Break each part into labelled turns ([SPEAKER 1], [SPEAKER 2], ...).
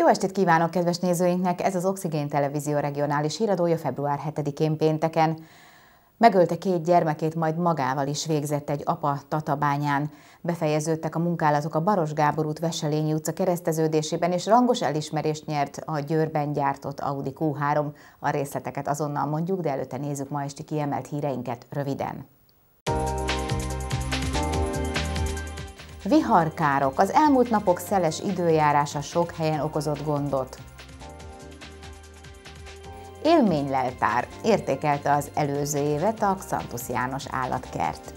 [SPEAKER 1] Jó estét kívánok kedves nézőinknek! Ez az Oxigén Televízió regionális híradója február 7-én pénteken. Megölte két gyermekét, majd magával is végzett egy apa Tatabányán. Befejeződtek a munkálatok a Baros Gábor út Veselényi utca kereszteződésében, és rangos elismerést nyert a Győrben gyártott Audi Q3. A részleteket azonnal mondjuk, de előtte nézzük ma esti kiemelt híreinket röviden. Viharkárok. Az elmúlt napok szeles időjárása sok helyen okozott gondot. Élményleltár értékelte az előző évet a Xantusz János állatkert.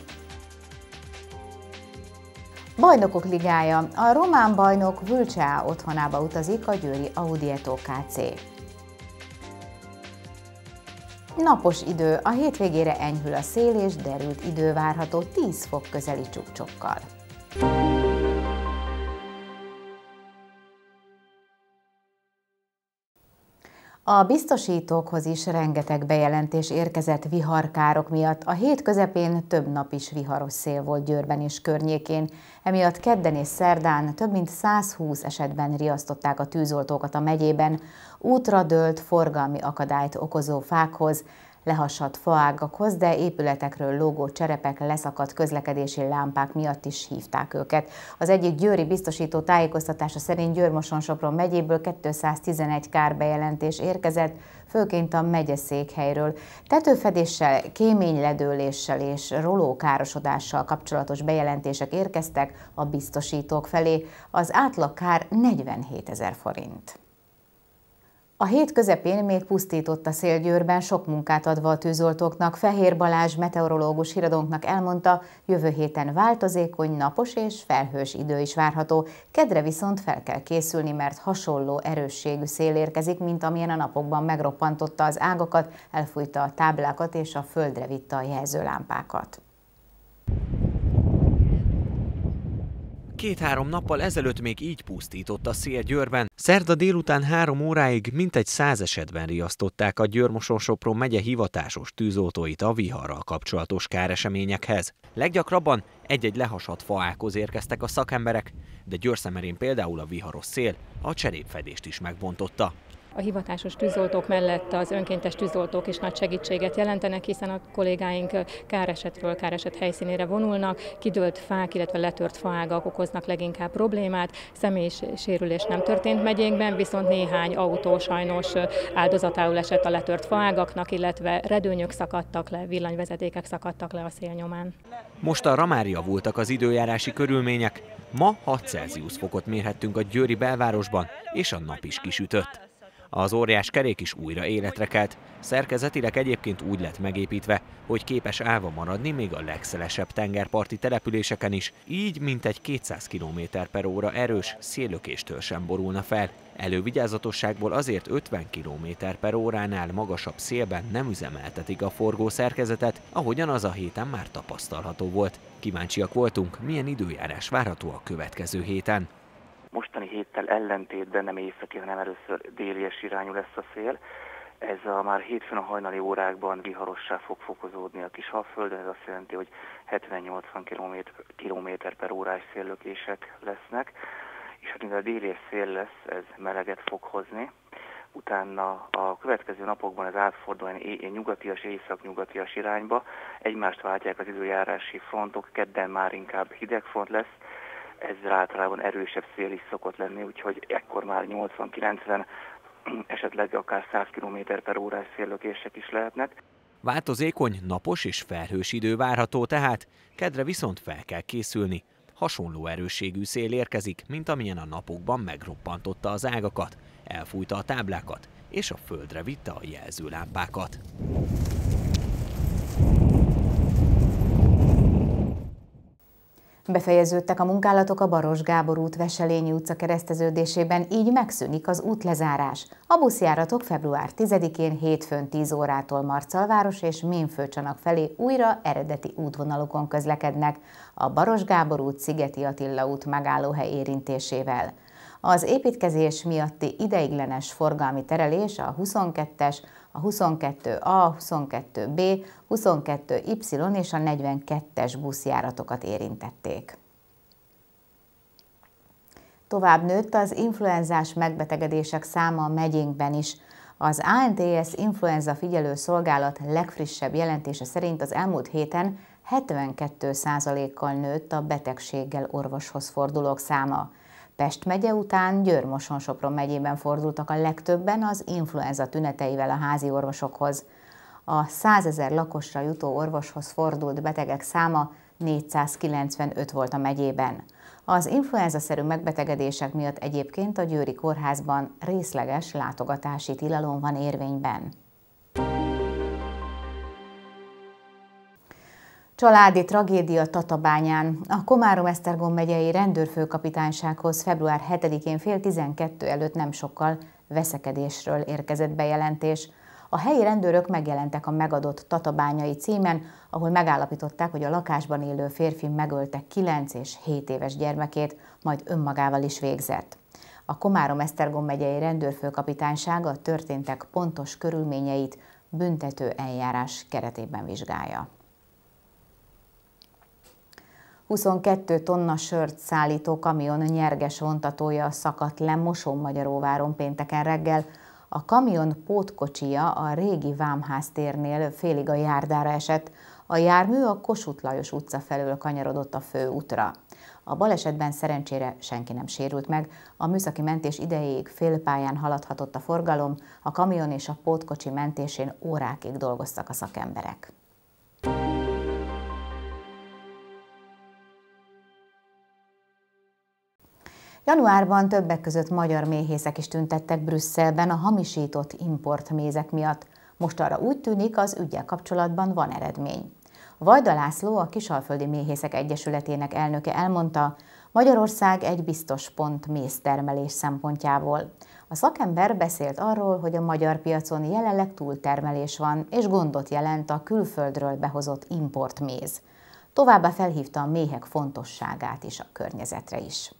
[SPEAKER 1] Bajnokok ligája. A román bajnok Vülcseá otthonába utazik a győri Audieto KC. Napos idő, a hétvégére enyhül a szél és derült idő várható 10 fok közeli csukcsokkal. A biztosítókhoz is rengeteg bejelentés érkezett viharkárok miatt. A hét közepén több nap is viharos szél volt Győrben és környékén. Emiatt kedden és szerdán több mint 120 esetben riasztották a tűzoltókat a megyében, útra dőlt forgalmi akadályt okozó fákhoz, lehasadt faágakhoz, de épületekről lógó cserepek, leszakadt közlekedési lámpák miatt is hívták őket. Az egyik győri biztosító tájékoztatása szerint Győrmoson-Sopron megyéből 211 kárbejelentés érkezett, főként a megyeszékhelyről. Tetőfedéssel, kéményledőléssel és rolókárosodással kapcsolatos bejelentések érkeztek a biztosítók felé. Az átlagkár 47 ezer forint. A hét közepén még pusztított a szél Győrben, sok munkát adva a tűzoltóknak. Fehér Balázs meteorológus híradónknak elmondta, jövő héten változékony, napos és felhős idő is várható. Kedre viszont fel kell készülni, mert hasonló erősségű szél érkezik, mint amilyen a napokban megroppantotta az ágakat, elfújta a táblákat és a földre vitte a jelzőlámpákat
[SPEAKER 2] két-három nappal ezelőtt még így pusztított a szél Győrben. Szerda délután három óráig mintegy száz esetben riasztották a Győrmosor-Sopron megye hivatásos tűzoltóit a viharral kapcsolatos káreseményekhez. Leggyakrabban egy-egy lehasadt faákhoz érkeztek a szakemberek, de Győrszemerén például a viharos szél a cserépfedést is megbontotta.
[SPEAKER 1] A hivatásos tűzoltók mellett az önkéntes tűzoltók is nagy segítséget jelentenek, hiszen a kollégáink káresetről káreset helyszínére vonulnak, kidőlt fák, illetve letört faágak okoznak leginkább problémát, személyi sérülés nem történt megyénkben, viszont néhány autó sajnos áldozatául esett a letört faágaknak, illetve redőnyök szakadtak le, villanyvezetékek szakadtak le a szélnyomán.
[SPEAKER 2] Mostanra már javultak az időjárási körülmények, Ma 6 Celsius fokot mérhettünk a Győri belvárosban, és a nap is kisütött. Az óriás kerék is újra életre kelt, szerkezetileg egyébként úgy lett megépítve, hogy képes állva maradni még a legszelesebb tengerparti településeken is, így mintegy 200 km per óra erős széllökéstől sem borulna fel. Elővigyázatosságból azért 50 km per óránál magasabb szélben nem üzemeltetik a forgó szerkezetet, ahogyan az a héten már tapasztalható volt. Kíváncsiak voltunk, milyen időjárás várható a következő héten
[SPEAKER 3] mostani héttel
[SPEAKER 4] ellentétben nem éjszaki, hanem először délies irányú lesz a szél. Ez a már hétfőn a hajnali órákban viharossá fog fokozódni a halföldön, ez azt jelenti, hogy 70-80 km per órás széllökések lesznek, és hát mivel délies szél lesz, ez meleget fog hozni, utána a következő napokban az átfordulóan nyugatias, észak-nyugatias irányba egymást váltják az időjárási frontok, kedden már inkább hideg front lesz, ezzel általában erősebb szél is szokott lenni, úgyhogy ekkor már 80-90, esetleg akár 100 km per órás széllökések is lehetnek.
[SPEAKER 2] Változékony, napos és felhős idő várható tehát, kedre viszont fel kell készülni. Hasonló erősségű szél érkezik, mint amilyen a napokban megroppantotta az ágakat, elfújta a táblákat, és a földre vitte a jelzőlámpákat.
[SPEAKER 1] Befejeződtek a munkálatok a Baros Gábor út Veselényi utca kereszteződésében, így megszűnik az útlezárás. A buszjáratok február 10-én hétfőn 10 órától Marcalváros és Ménfőcsanak felé újra eredeti útvonalokon közlekednek, a Baros Gábor út Szigeti Attila út megállóhely érintésével. Az építkezés miatti ideiglenes forgalmi terelés a 22-es, a 22A, 22B, 22Y és a 42-es buszjáratokat érintették. Tovább nőtt az influenzás megbetegedések száma a megyénkben is. Az ANTS Influenza Figyelő Szolgálat legfrissebb jelentése szerint az elmúlt héten 72%-kal nőtt a betegséggel orvoshoz fordulók száma. Pest megye után Győrmoson-Sopron megyében fordultak a legtöbben az influenza tüneteivel a házi orvosokhoz. A 100 ezer lakosra jutó orvoshoz fordult betegek száma 495 volt a megyében. Az influenza-szerű megbetegedések miatt egyébként a Győri Kórházban részleges látogatási tilalom van érvényben. Családi tragédia Tatabányán. A Komárom-Esztergom megyei rendőrfőkapitánysághoz február 7-én fél 12 előtt nem sokkal veszekedésről érkezett bejelentés. A helyi rendőrök megjelentek a megadott Tatabányai címen, ahol megállapították, hogy a lakásban élő férfi megölte 9 és 7 éves gyermekét, majd önmagával is végzett. A Komárom-Esztergom megyei rendőrfőkapitánysága a történtek pontos körülményeit büntető eljárás keretében vizsgálja. 22 tonna sört szállító kamion nyerges vontatója szakadt le Moson-Magyaróváron pénteken reggel. A kamion pótkocsija a régi Vámház térnél félig a járdára esett, a jármű a Kossuth Lajos utca felől kanyarodott a fő útra. A balesetben szerencsére senki nem sérült meg, a műszaki mentés idejéig félpályán haladhatott a forgalom, a kamion és a pótkocsi mentésén órákig dolgoztak a szakemberek. Januárban többek között magyar méhészek is tüntettek Brüsszelben a hamisított importmézek miatt. Most arra úgy tűnik, az ügyel kapcsolatban van eredmény. Vajda László, a Kisalföldi Méhészek Egyesületének elnöke elmondta, Magyarország egy biztos pont méztermelés szempontjából. A szakember beszélt arról, hogy a magyar piacon jelenleg túltermelés van, és gondot jelent a külföldről behozott importméz. Továbbá felhívta a méhek fontosságát is a környezetre is.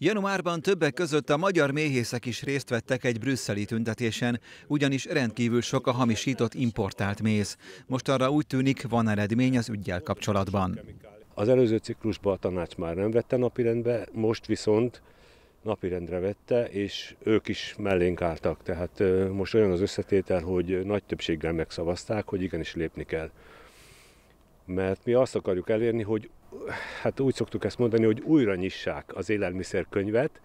[SPEAKER 4] Januárban többek között a magyar méhészek is részt vettek egy brüsszeli tüntetésen, ugyanis rendkívül sok a hamisított importált méz. Most arra úgy tűnik, van eredmény az ügyjel kapcsolatban.
[SPEAKER 5] Az előző ciklusban a tanács már nem vette napirendbe, most viszont napirendre vette, és ők is mellénk álltak. Tehát most olyan az összetétel, hogy nagy többséggel megszavazták, hogy igenis lépni kell. Mert mi azt akarjuk elérni, hogy hát úgy szoktuk ezt mondani, hogy újra nyissák az élelmiszerkönyvet,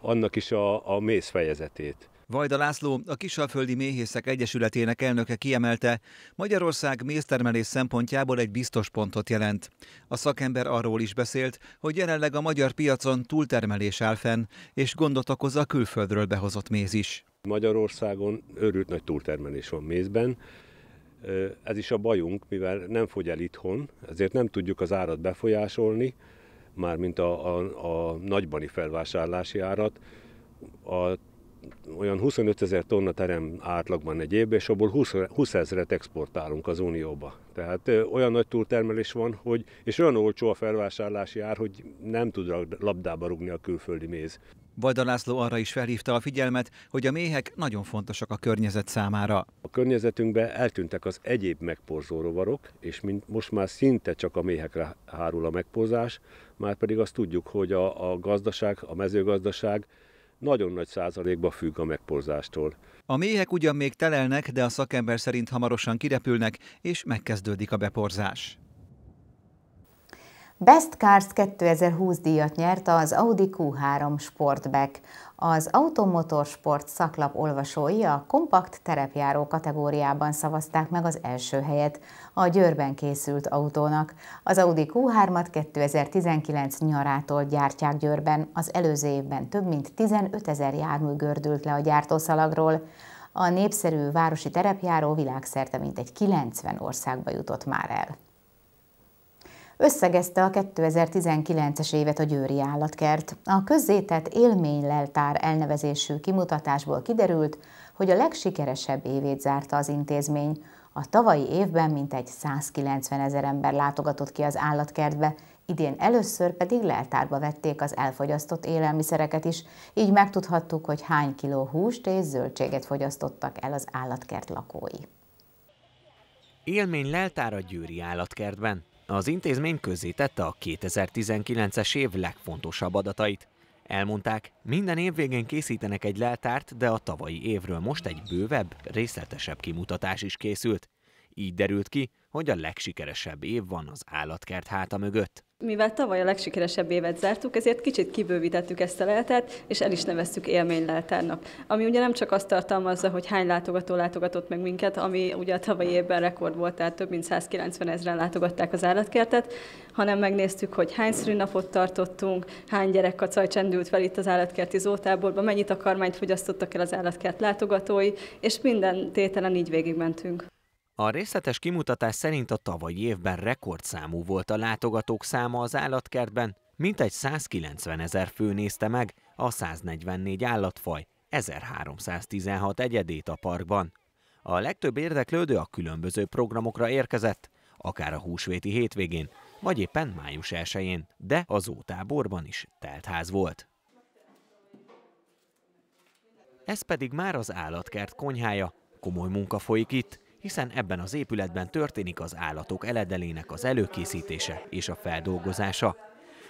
[SPEAKER 5] annak is a, a mész fejezetét.
[SPEAKER 4] Vajda László, a Kisalföldi Méhészek Egyesületének elnöke kiemelte, Magyarország méztermelés szempontjából egy biztos pontot jelent. A szakember arról is beszélt, hogy jelenleg a magyar piacon túltermelés áll fenn, és gondot okoz a külföldről behozott méz is.
[SPEAKER 5] Magyarországon őrült nagy túltermelés van mézben, ez is a bajunk, mivel nem fogy el itthon, ezért nem tudjuk az árat befolyásolni, mármint a, a, a nagybani felvásárlási árat. A, olyan 25 ezer tonna terem átlagban egy évben, és abból 20, ezeret exportálunk az Unióba. Tehát ö, olyan nagy túltermelés van, hogy, és olyan olcsó a felvásárlási ár, hogy nem tud labdába rugni a külföldi méz. Balda
[SPEAKER 4] László arra is felhívta a figyelmet, hogy a méhek nagyon fontosak a környezet számára.
[SPEAKER 5] A környezetünkben eltűntek az egyéb megporzó rovarok, és mint most már szinte csak a méhekre hárul a megporzás, már pedig azt tudjuk, hogy a, a gazdaság, a mezőgazdaság nagyon nagy százalékba függ a megporzástól. A méhek ugyan még telelnek, de a szakember
[SPEAKER 4] szerint hamarosan kirepülnek, és megkezdődik a beporzás.
[SPEAKER 1] Best Cars 2020 díjat nyert az Audi Q3 Sportback. Az Automotorsport szaklap olvasói a kompakt terepjáró kategóriában szavazták meg az első helyet a Győrben készült autónak. Az Audi Q3-at 2019 nyarától gyártják Győrben, az előző évben több mint 15 ezer jármű gördült le a gyártószalagról. A népszerű városi terepjáró világszerte mintegy 90 országba jutott már el. Összegezte a 2019-es évet a Győri Állatkert. A közzétett élményleltár elnevezésű kimutatásból kiderült, hogy a legsikeresebb évét zárta az intézmény. A tavalyi évben mintegy 190 ezer ember látogatott ki az állatkertbe, idén először pedig leltárba vették az elfogyasztott élelmiszereket is, így megtudhattuk, hogy hány kiló húst és zöldséget fogyasztottak el az állatkert lakói.
[SPEAKER 2] Élmény leltár a Győri állatkertben. Az intézmény tette a 2019-es év legfontosabb adatait. Elmondták, minden év végén készítenek egy leltárt, de a tavalyi évről most egy bővebb, részletesebb kimutatás is készült. Így derült ki, hogy a legsikeresebb év van az állatkert háta
[SPEAKER 4] mögött.
[SPEAKER 6] Mivel tavaly a legsikeresebb évet zártuk, ezért kicsit kibővítettük ezt a lehetet, és el is neveztük élményleltárnak. Ami ugye nem csak azt tartalmazza, hogy hány látogató látogatott meg minket, ami ugye a tavalyi évben rekord volt, tehát több mint 190 ezeren látogatták az állatkertet, hanem megnéztük, hogy hány napot tartottunk, hány gyerek kacaj csendült fel itt az állatkerti zótáborban, mennyit akarmányt fogyasztottak el az állatkert látogatói, és minden tételen így végigmentünk.
[SPEAKER 2] A részletes kimutatás szerint a tavalyi évben rekordszámú volt a látogatók száma az állatkertben, mintegy 190 ezer fő nézte meg a 144 állatfaj 1316 egyedét a parkban. A legtöbb érdeklődő a különböző programokra érkezett, akár a húsvéti hétvégén, vagy éppen május 1-én, de az ótáborban is teltház volt. Ez pedig már az állatkert konyhája. Komoly munka folyik itt, hiszen ebben az épületben történik az állatok eledelének az előkészítése és a feldolgozása.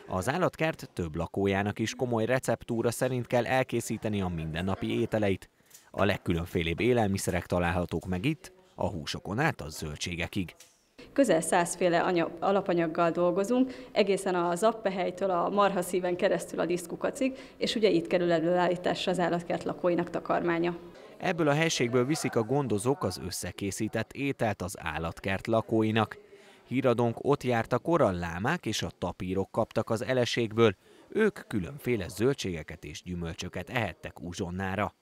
[SPEAKER 2] Az állatkert több lakójának is komoly receptúra szerint kell elkészíteni a mindennapi ételeit. A legkülönfélébb élelmiszerek találhatók meg itt, a húsokon át a zöldségekig.
[SPEAKER 6] Közel százféle anyag, alapanyaggal dolgozunk, egészen a zappehelytől a szíven keresztül a diszkukacig, és ugye itt kerül előállításra az állatkert lakóinak takarmánya.
[SPEAKER 2] Ebből a helységből viszik a gondozók az összekészített ételt az állatkert lakóinak. Híradónk ott jártak a korallámák és a tapírok kaptak az eleségből, ők különféle zöldségeket és gyümölcsöket ehettek uzsonnára.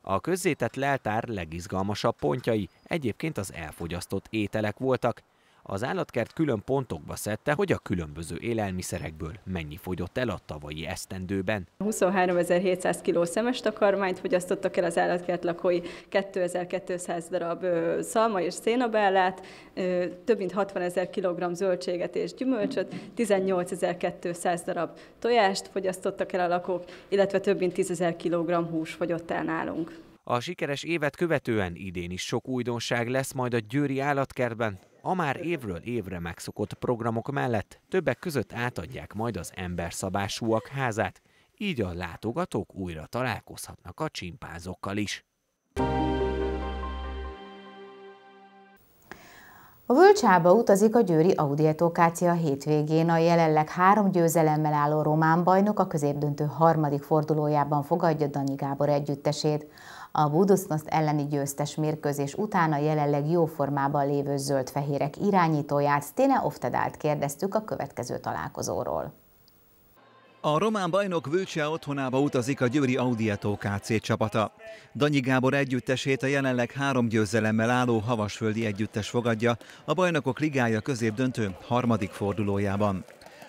[SPEAKER 2] A közzétett leltár legizgalmasabb pontjai egyébként az elfogyasztott ételek voltak, az állatkert külön pontokba szedte, hogy a különböző élelmiszerekből mennyi fogyott el a tavalyi esztendőben.
[SPEAKER 6] 23.700 kg szemes takarmányt fogyasztottak el az állatkert lakói, 2200 darab szalma és szénabellát, több mint 60 kg zöldséget és gyümölcsöt, 18.200 darab tojást fogyasztottak el a lakók, illetve több mint 10 kg hús fogyott el nálunk.
[SPEAKER 2] A sikeres évet követően idén is sok újdonság lesz majd a Győri állatkertben, a már évről évre megszokott programok mellett többek között átadják majd az emberszabásúak házát, így a látogatók újra találkozhatnak a csimpázokkal is.
[SPEAKER 1] A Völcsába utazik a győri Audi Etokácia hétvégén. A jelenleg három győzelemmel álló román bajnok a középdöntő harmadik fordulójában fogadja Dani Gábor együttesét. A Budusznoszt elleni győztes mérkőzés után a jelenleg jó formában lévő zöldfehérek irányítóját Stine Oftedált kérdeztük a következő találkozóról.
[SPEAKER 4] A román bajnok Vőcse otthonába utazik a Győri Audietó KC csapata. Danyi Gábor együttesét a jelenleg három győzelemmel álló havasföldi együttes fogadja a bajnokok ligája középdöntő harmadik fordulójában.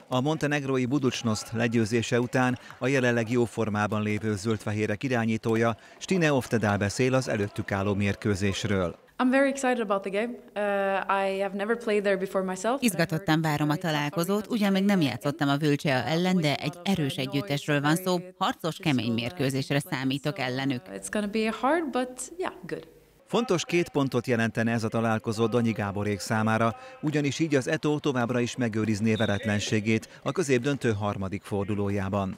[SPEAKER 4] A montenegrói Buducsnoszt legyőzése után a jelenleg jó formában lévő zöldfehérek irányítója Stine Oftedal beszél az előttük álló mérkőzésről.
[SPEAKER 1] Izgatottan várom a találkozót, ugyan még nem játszottam a Vülcsea ellen, de egy erős együttesről van szó, harcos, kemény mérkőzésre számítok ellenük. Uh,
[SPEAKER 4] Fontos két pontot jelentene ez a találkozó Danyi Gáborék számára, ugyanis így az Eto továbbra is megőrizné veretlenségét a döntő harmadik fordulójában.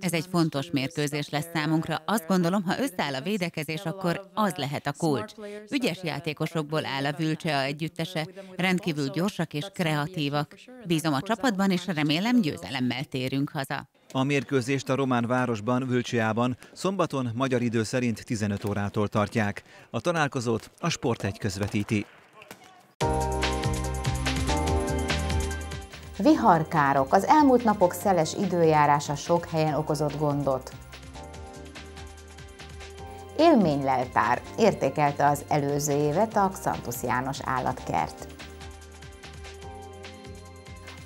[SPEAKER 1] Ez egy fontos mérkőzés lesz számunkra. Azt gondolom, ha összeáll a védekezés, akkor az lehet a kulcs. Ügyes játékosokból áll a Vülcsea együttese, rendkívül gyorsak és kreatívak. Bízom a csapatban, és remélem győzelemmel térünk haza.
[SPEAKER 4] A mérkőzést a román városban, Vülcsiában szombaton magyar idő szerint 15 órától tartják. A találkozót a Sport 1 közvetíti
[SPEAKER 1] viharkárok. Az elmúlt napok szeles időjárása sok helyen okozott gondot. Élményleltár értékelte az előző évet a Xantusz János állatkert.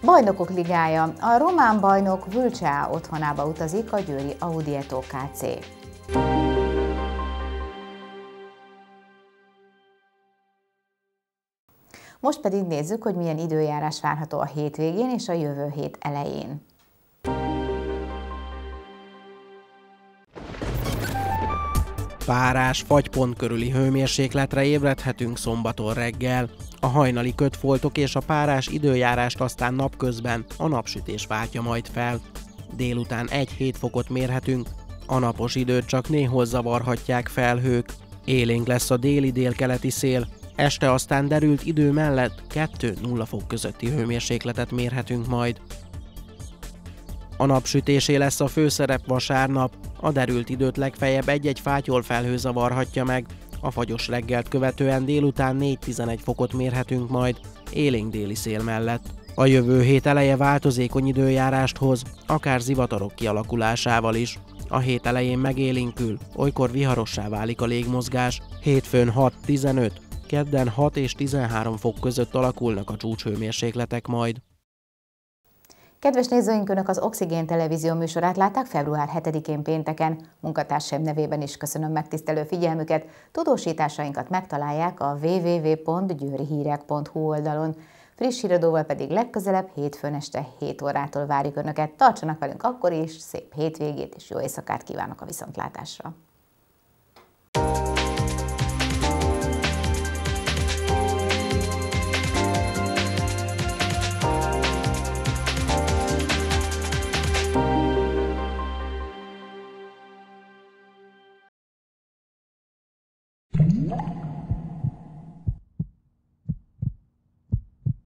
[SPEAKER 1] Bajnokok ligája. A román bajnok Vülcseá otthonába utazik a Győri Audieto KC. Most pedig nézzük, hogy milyen időjárás várható a hétvégén és a jövő hét elején.
[SPEAKER 3] Párás, fagypont körüli hőmérsékletre ébredhetünk szombaton reggel. A hajnali kötfoltok és a párás időjárást aztán napközben a napsütés váltja majd fel. Délután 1-7 fokot mérhetünk, a napos időt csak néhol zavarhatják felhők. Élénk lesz a déli-délkeleti szél, Este aztán derült idő mellett 2-0 fok közötti hőmérsékletet mérhetünk majd. A napsütésé lesz a főszerep vasárnap, a derült időt legfeljebb egy-egy fátyol felhő zavarhatja meg. A fagyos reggelt követően délután 4-11 fokot mérhetünk majd, élénk déli szél mellett. A jövő hét eleje változékony időjárást hoz, akár zivatarok kialakulásával is. A hét elején megélénkül, olykor viharossá válik a légmozgás, hétfőn 6-15, Kedden 6 és 13 fok között alakulnak a csúcshőmérsékletek majd.
[SPEAKER 1] Kedves nézőink, Önök az Oxigén televízió műsorát látták február 7-én pénteken. Munkatársaim nevében is köszönöm megtisztelő figyelmüket. Tudósításainkat megtalálják a www.győrihírek.hu oldalon. Friss híradóval pedig legközelebb hétfőn este 7 órától várjuk Önöket. Tartsanak velünk akkor is, szép hétvégét és jó éjszakát kívánok a viszontlátásra!